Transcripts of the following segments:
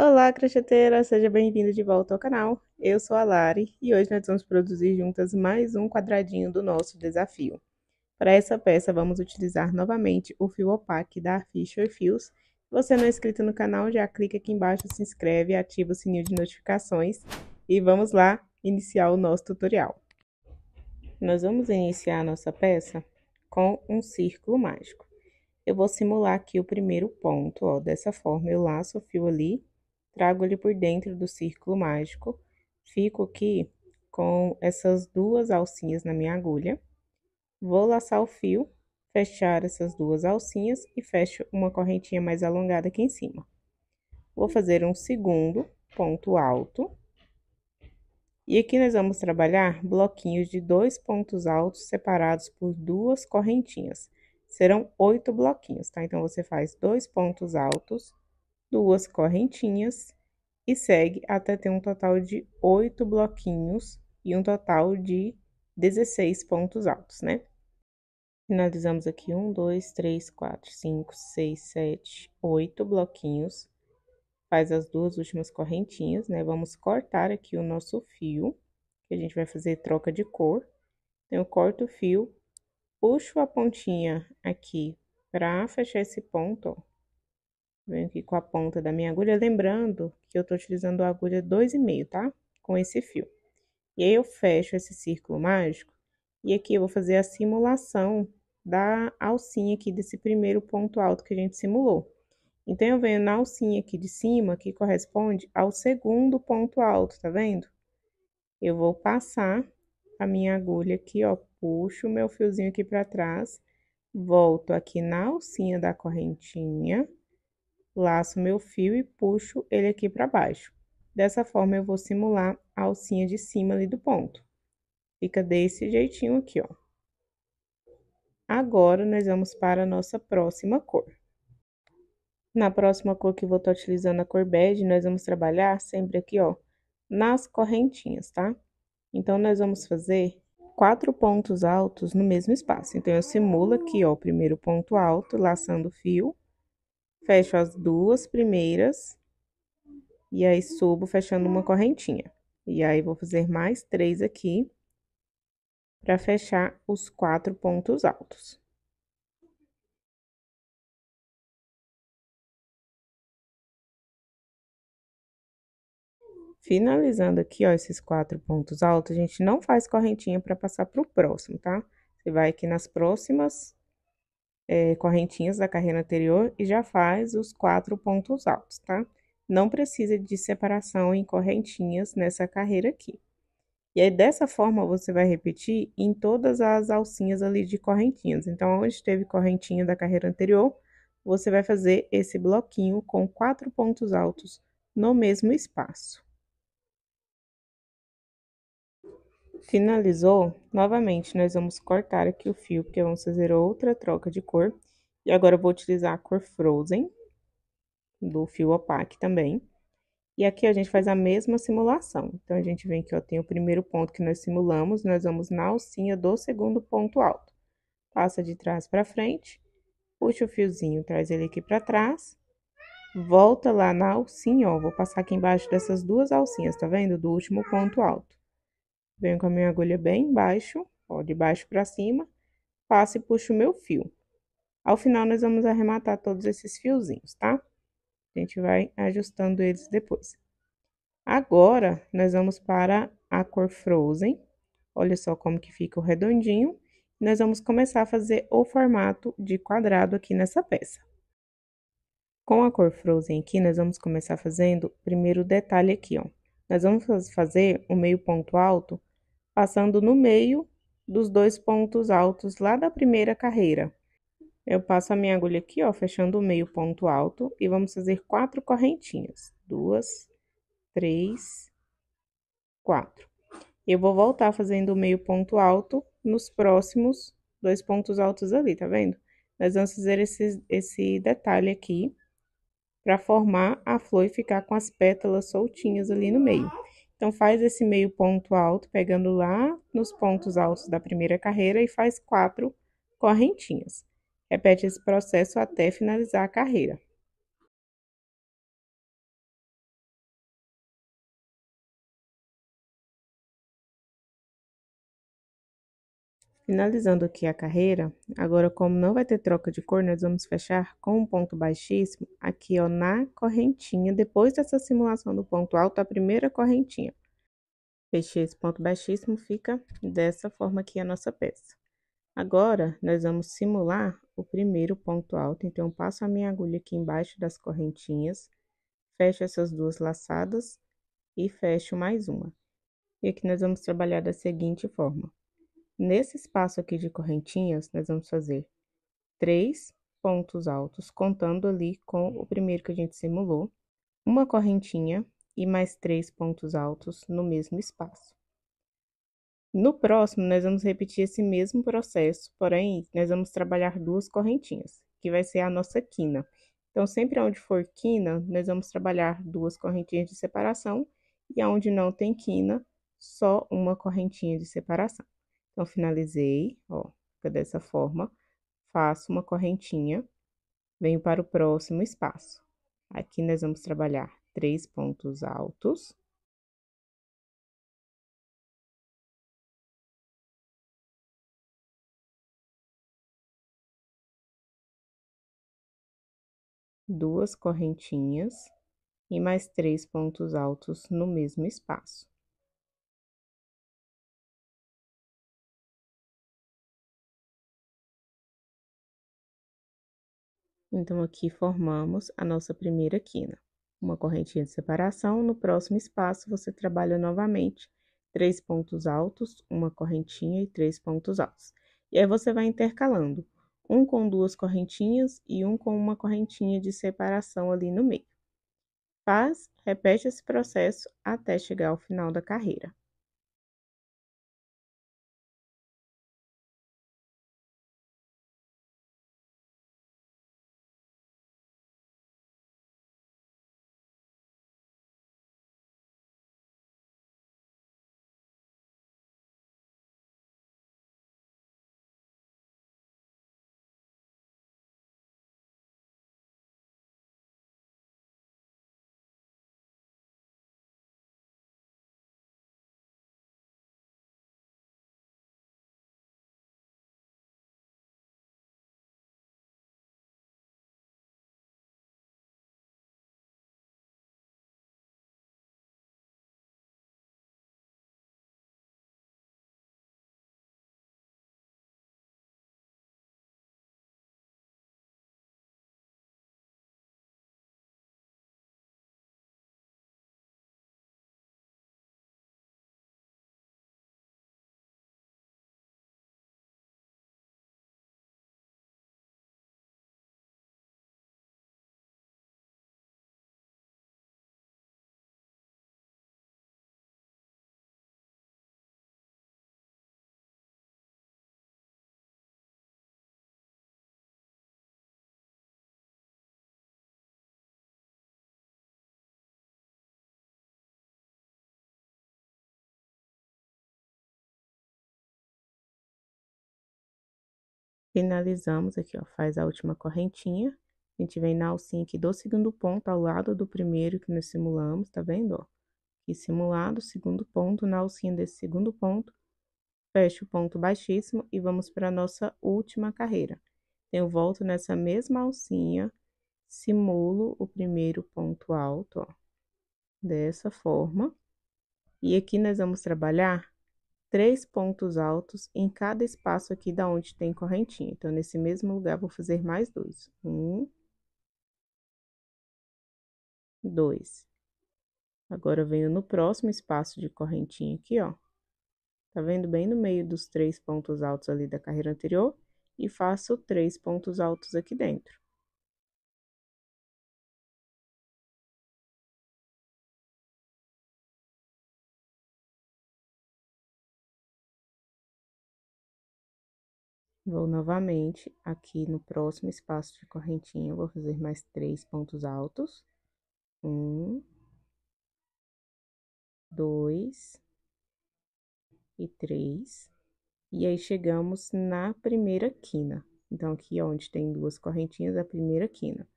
Olá, crocheteira! Seja bem-vindo de volta ao canal. Eu sou a Lari e hoje nós vamos produzir juntas mais um quadradinho do nosso desafio. Para essa peça, vamos utilizar novamente o fio opaque da Fisher Fios. Se você não é inscrito no canal, já clica aqui embaixo, se inscreve, ativa o sininho de notificações e vamos lá iniciar o nosso tutorial. Nós vamos iniciar a nossa peça com um círculo mágico. Eu vou simular aqui o primeiro ponto, ó, dessa forma, eu laço o fio ali trago ele por dentro do círculo mágico, fico aqui com essas duas alcinhas na minha agulha, vou laçar o fio, fechar essas duas alcinhas e fecho uma correntinha mais alongada aqui em cima. Vou fazer um segundo ponto alto. E aqui nós vamos trabalhar bloquinhos de dois pontos altos separados por duas correntinhas. Serão oito bloquinhos, tá? Então, você faz dois pontos altos duas correntinhas e segue até ter um total de oito bloquinhos e um total de 16 pontos altos, né? Finalizamos aqui um, dois, três, quatro, cinco, seis, sete, oito bloquinhos. Faz as duas últimas correntinhas, né? Vamos cortar aqui o nosso fio, que a gente vai fazer troca de cor. Então, eu corto o fio, puxo a pontinha aqui para fechar esse ponto, ó Venho aqui com a ponta da minha agulha, lembrando que eu tô utilizando a agulha 2,5, tá? Com esse fio. E aí eu fecho esse círculo mágico e aqui eu vou fazer a simulação da alcinha aqui desse primeiro ponto alto que a gente simulou. Então, eu venho na alcinha aqui de cima, que corresponde ao segundo ponto alto, tá vendo? Eu vou passar a minha agulha aqui, ó, puxo o meu fiozinho aqui para trás, volto aqui na alcinha da correntinha laço meu fio e puxo ele aqui para baixo. Dessa forma, eu vou simular a alcinha de cima ali do ponto. Fica desse jeitinho aqui, ó. Agora, nós vamos para a nossa próxima cor. Na próxima cor que eu vou estar utilizando a cor bege, nós vamos trabalhar sempre aqui, ó, nas correntinhas, tá? Então, nós vamos fazer quatro pontos altos no mesmo espaço. Então, eu simulo aqui, ó, o primeiro ponto alto, laçando o fio fecho as duas primeiras e aí subo fechando uma correntinha. E aí vou fazer mais três aqui para fechar os quatro pontos altos. Finalizando aqui, ó, esses quatro pontos altos, a gente não faz correntinha para passar pro próximo, tá? Você vai aqui nas próximas é, correntinhas da carreira anterior e já faz os quatro pontos altos, tá? Não precisa de separação em correntinhas nessa carreira aqui. E aí, dessa forma, você vai repetir em todas as alcinhas ali de correntinhas. Então, onde teve correntinha da carreira anterior, você vai fazer esse bloquinho com quatro pontos altos no mesmo espaço. Finalizou? Novamente, nós vamos cortar aqui o fio, porque vamos fazer outra troca de cor. E agora eu vou utilizar a cor Frozen, do fio opaque também. E aqui a gente faz a mesma simulação. Então, a gente vem aqui, ó, tem o primeiro ponto que nós simulamos, nós vamos na alcinha do segundo ponto alto. Passa de trás para frente, puxa o fiozinho, traz ele aqui para trás, volta lá na alcinha, ó, vou passar aqui embaixo dessas duas alcinhas, tá vendo? Do último ponto alto Venho com a minha agulha bem embaixo, ó, de baixo para cima, passo e puxo o meu fio. Ao final, nós vamos arrematar todos esses fiozinhos, tá? A gente vai ajustando eles depois. Agora, nós vamos para a cor Frozen. Olha só como que fica o redondinho. Nós vamos começar a fazer o formato de quadrado aqui nessa peça. Com a cor Frozen aqui, nós vamos começar fazendo primeiro o detalhe aqui, ó. Nós vamos fazer o meio ponto alto passando no meio dos dois pontos altos lá da primeira carreira. Eu passo a minha agulha aqui, ó, fechando o meio ponto alto e vamos fazer quatro correntinhas. Duas, três, quatro. Eu vou voltar fazendo o meio ponto alto nos próximos dois pontos altos ali, tá vendo? Nós vamos fazer esse, esse detalhe aqui para formar a flor e ficar com as pétalas soltinhas ali no meio. Então faz esse meio ponto alto, pegando lá nos pontos altos da primeira carreira e faz quatro correntinhas. Repete esse processo até finalizar a carreira. Finalizando aqui a carreira, agora como não vai ter troca de cor, nós vamos fechar com um ponto baixíssimo aqui ó, na correntinha, depois dessa simulação do ponto alto, a primeira correntinha. Fechei esse ponto baixíssimo, fica dessa forma aqui a nossa peça. Agora, nós vamos simular o primeiro ponto alto, então passo a minha agulha aqui embaixo das correntinhas, fecho essas duas laçadas e fecho mais uma. E aqui nós vamos trabalhar da seguinte forma. Nesse espaço aqui de correntinhas, nós vamos fazer três pontos altos, contando ali com o primeiro que a gente simulou, uma correntinha e mais três pontos altos no mesmo espaço. No próximo, nós vamos repetir esse mesmo processo, porém, nós vamos trabalhar duas correntinhas, que vai ser a nossa quina. Então, sempre onde for quina, nós vamos trabalhar duas correntinhas de separação, e onde não tem quina, só uma correntinha de separação. Então, finalizei, ó, fica dessa forma. Faço uma correntinha, venho para o próximo espaço. Aqui nós vamos trabalhar três pontos altos. Duas correntinhas e mais três pontos altos no mesmo espaço. Então, aqui formamos a nossa primeira quina. Uma correntinha de separação, no próximo espaço você trabalha novamente três pontos altos, uma correntinha e três pontos altos. E aí você vai intercalando, um com duas correntinhas e um com uma correntinha de separação ali no meio. Faz, repete esse processo até chegar ao final da carreira. Finalizamos aqui, ó, faz a última correntinha. A gente vem na alcinha aqui do segundo ponto ao lado do primeiro que nós simulamos, tá vendo, ó? Aqui simulado, segundo ponto, na alcinha desse segundo ponto, fecha o ponto baixíssimo e vamos para a nossa última carreira. Eu volto nessa mesma alcinha, simulo o primeiro ponto alto, ó, dessa forma. E aqui nós vamos trabalhar três pontos altos em cada espaço aqui da onde tem correntinha. Então, nesse mesmo lugar, vou fazer mais dois. Um. Dois. Agora, venho no próximo espaço de correntinha aqui, ó. Tá vendo? Bem no meio dos três pontos altos ali da carreira anterior. E faço três pontos altos aqui dentro. Vou novamente aqui no próximo espaço de correntinha, vou fazer mais três pontos altos. Um, dois e três. E aí, chegamos na primeira quina. Então, aqui onde tem duas correntinhas, é a primeira quina.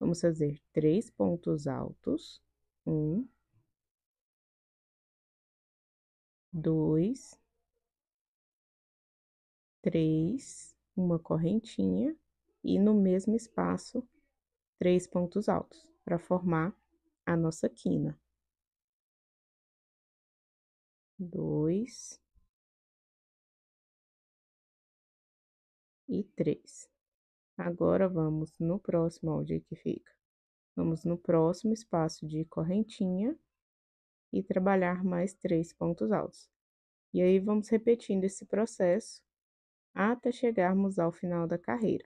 Vamos fazer três pontos altos. Um, dois três, uma correntinha e no mesmo espaço três pontos altos para formar a nossa quina. Dois e três. Agora vamos no próximo, onde que fica? Vamos no próximo espaço de correntinha e trabalhar mais três pontos altos. E aí vamos repetindo esse processo até chegarmos ao final da carreira.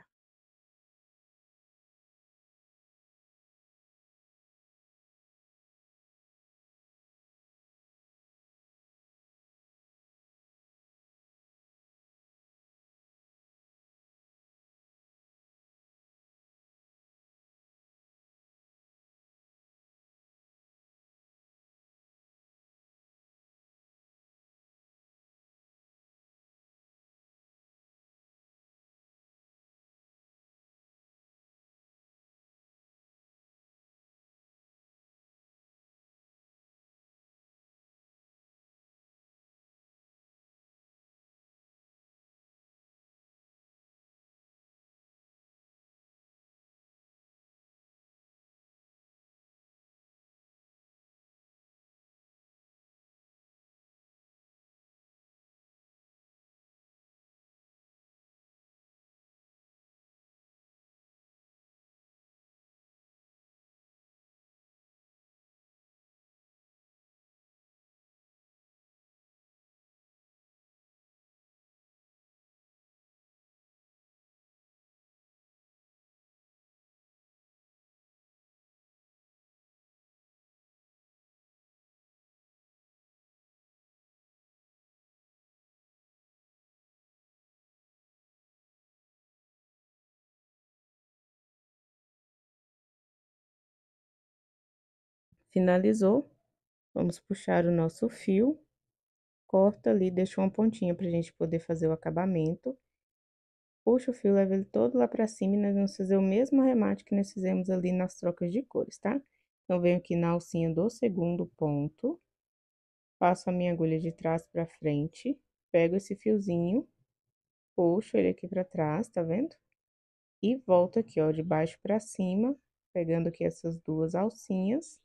Finalizou. Vamos puxar o nosso fio. Corta ali, deixa uma pontinha para a gente poder fazer o acabamento. Puxa o fio, leva ele todo lá para cima e nós vamos fazer o mesmo remate que nós fizemos ali nas trocas de cores, tá? Então, venho aqui na alcinha do segundo ponto. Passo a minha agulha de trás para frente. Pego esse fiozinho. Puxo ele aqui para trás, tá vendo? E volto aqui, ó, de baixo para cima, pegando aqui essas duas alcinhas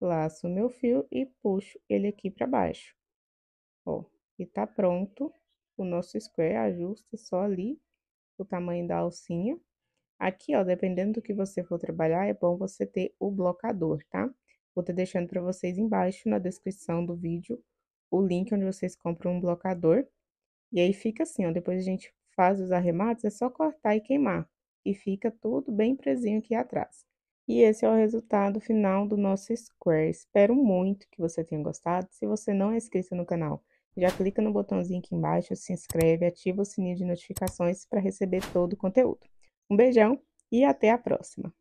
laço meu fio e puxo ele aqui para baixo. Ó, e tá pronto o nosso square, ajusta só ali o tamanho da alcinha. Aqui, ó, dependendo do que você for trabalhar, é bom você ter o blocador, tá? Vou estar tá deixando para vocês embaixo na descrição do vídeo o link onde vocês compram um blocador. E aí fica assim, ó, depois a gente faz os arremates, é só cortar e queimar. E fica tudo bem presinho aqui atrás. E esse é o resultado final do nosso Square. Espero muito que você tenha gostado. Se você não é inscrito no canal, já clica no botãozinho aqui embaixo, se inscreve, ativa o sininho de notificações para receber todo o conteúdo. Um beijão e até a próxima!